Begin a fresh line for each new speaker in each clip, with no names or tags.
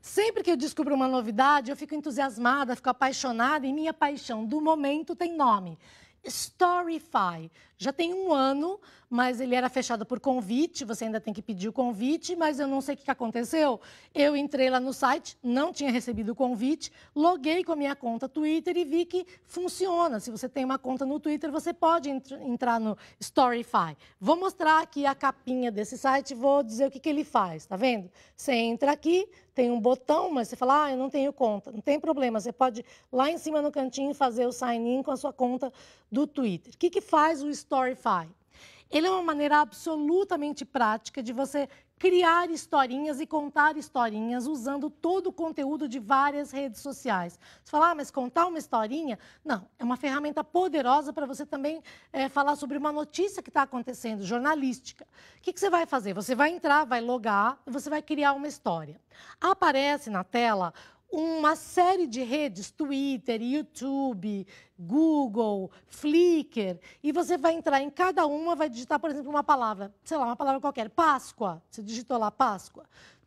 Sempre que eu descubro uma novidade, eu fico entusiasmada, fico apaixonada e minha paixão do momento tem nome. Storyfy. Já tem um ano, mas ele era fechado por convite, você ainda tem que pedir o convite, mas eu não sei o que aconteceu. Eu entrei lá no site, não tinha recebido o convite, loguei com a minha conta Twitter e vi que funciona. Se você tem uma conta no Twitter, você pode entrar no Storyfy. Vou mostrar aqui a capinha desse site, vou dizer o que, que ele faz, tá vendo? Você entra aqui, tem um botão, mas você fala, ah, eu não tenho conta. Não tem problema, você pode lá em cima no cantinho fazer o sign-in com a sua conta do Twitter. O que, que faz o Storyfy? Ele é uma maneira absolutamente prática de você criar historinhas e contar historinhas usando todo o conteúdo de várias redes sociais. Você fala, ah, mas contar uma historinha? Não, é uma ferramenta poderosa para você também é, falar sobre uma notícia que está acontecendo, jornalística. O que, que você vai fazer? Você vai entrar, vai logar e você vai criar uma história. Aparece na tela uma série de redes, Twitter, YouTube, Google, Flickr, e você vai entrar em cada uma, vai digitar, por exemplo, uma palavra, sei lá, uma palavra qualquer, Páscoa, você digitou lá Páscoa.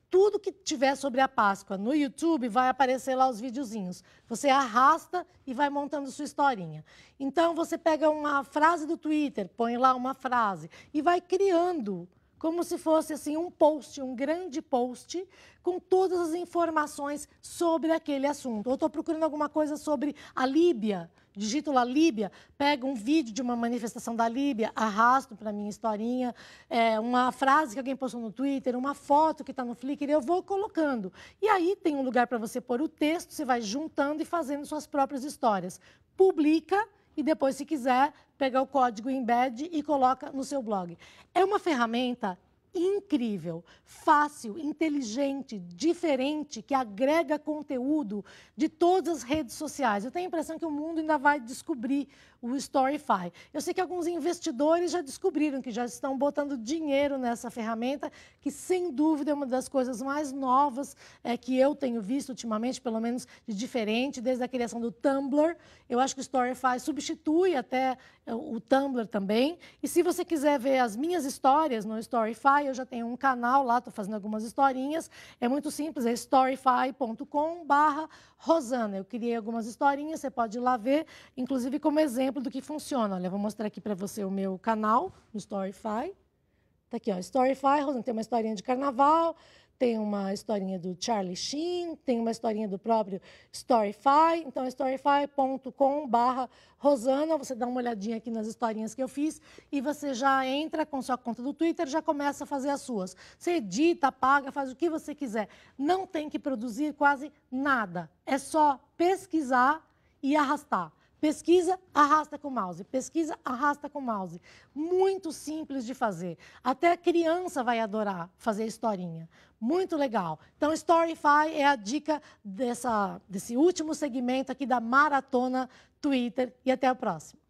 Tudo que tiver sobre a Páscoa no YouTube vai aparecer lá os videozinhos. Você arrasta e vai montando sua historinha. Então você pega uma frase do Twitter, põe lá uma frase e vai criando como se fosse assim um post, um grande post com todas as informações sobre aquele assunto. Ou estou procurando alguma coisa sobre a Líbia, digito lá Líbia, pego um vídeo de uma manifestação da Líbia, arrasto para minha historinha, é, uma frase que alguém postou no Twitter, uma foto que está no Flickr, eu vou colocando. E aí tem um lugar para você pôr o texto, você vai juntando e fazendo suas próprias histórias. Publica e depois, se quiser, pega o código embed e coloca no seu blog. É uma ferramenta incrível, fácil, inteligente, diferente, que agrega conteúdo de todas as redes sociais. Eu tenho a impressão que o mundo ainda vai descobrir o Storyfy. Eu sei que alguns investidores já descobriram que já estão botando dinheiro nessa ferramenta, que sem dúvida é uma das coisas mais novas é, que eu tenho visto ultimamente, pelo menos de diferente, desde a criação do Tumblr. Eu acho que o Storyfy substitui até é, o Tumblr também. E se você quiser ver as minhas histórias no Storyfy, eu já tenho um canal lá, estou fazendo algumas historinhas. É muito simples, é storyfy.com/barra Rosana. Eu criei algumas historinhas, você pode ir lá ver, inclusive como exemplo do que funciona. Olha, eu vou mostrar aqui para você o meu canal no Storyfy. Está aqui, ó, Storyfy, Rosana, tem uma historinha de carnaval tem uma historinha do Charlie Sheen, tem uma historinha do próprio Storyfy. Então, é storyfy.com.br Rosana. Você dá uma olhadinha aqui nas historinhas que eu fiz e você já entra com sua conta do Twitter, já começa a fazer as suas. Você edita, paga, faz o que você quiser. Não tem que produzir quase nada. É só pesquisar e arrastar. Pesquisa, arrasta com o mouse. Pesquisa, arrasta com o mouse. Muito simples de fazer. Até a criança vai adorar fazer historinha. Muito legal. Então, Storyfy é a dica dessa, desse último segmento aqui da Maratona Twitter. E até a próxima.